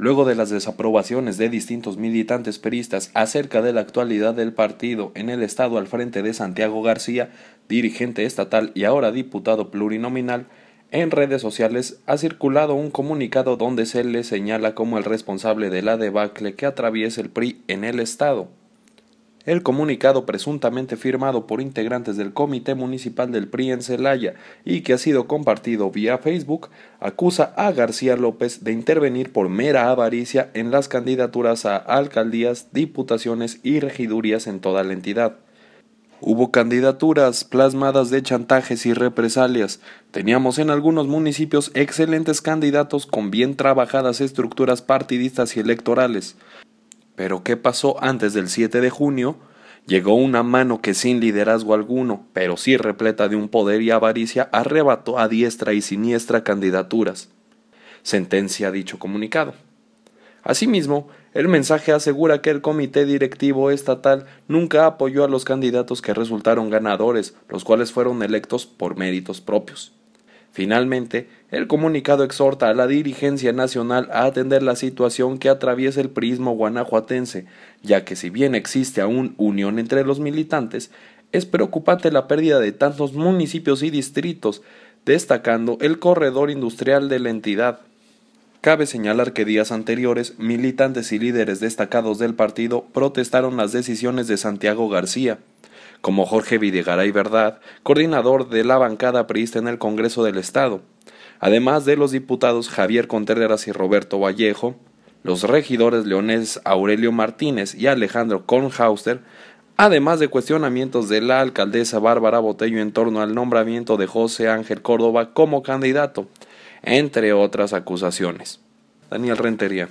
Luego de las desaprobaciones de distintos militantes peristas acerca de la actualidad del partido en el Estado al frente de Santiago García, dirigente estatal y ahora diputado plurinominal, en redes sociales ha circulado un comunicado donde se le señala como el responsable de la debacle que atraviesa el PRI en el Estado el comunicado presuntamente firmado por integrantes del Comité Municipal del PRI en Celaya y que ha sido compartido vía Facebook, acusa a García López de intervenir por mera avaricia en las candidaturas a alcaldías, diputaciones y regidurías en toda la entidad. Hubo candidaturas plasmadas de chantajes y represalias. Teníamos en algunos municipios excelentes candidatos con bien trabajadas estructuras partidistas y electorales. Pero ¿qué pasó antes del 7 de junio? Llegó una mano que sin liderazgo alguno, pero sí repleta de un poder y avaricia, arrebató a diestra y siniestra candidaturas. Sentencia dicho comunicado. Asimismo, el mensaje asegura que el comité directivo estatal nunca apoyó a los candidatos que resultaron ganadores, los cuales fueron electos por méritos propios. Finalmente, el comunicado exhorta a la dirigencia nacional a atender la situación que atraviesa el prismo guanajuatense, ya que si bien existe aún unión entre los militantes, es preocupante la pérdida de tantos municipios y distritos, destacando el corredor industrial de la entidad. Cabe señalar que días anteriores, militantes y líderes destacados del partido protestaron las decisiones de Santiago García, como Jorge Videgaray Verdad, coordinador de la bancada priista en el Congreso del Estado, además de los diputados Javier Contreras y Roberto Vallejo, los regidores Leones Aurelio Martínez y Alejandro Kornhauser, además de cuestionamientos de la alcaldesa Bárbara Botello en torno al nombramiento de José Ángel Córdoba como candidato, entre otras acusaciones. Daniel Rentería.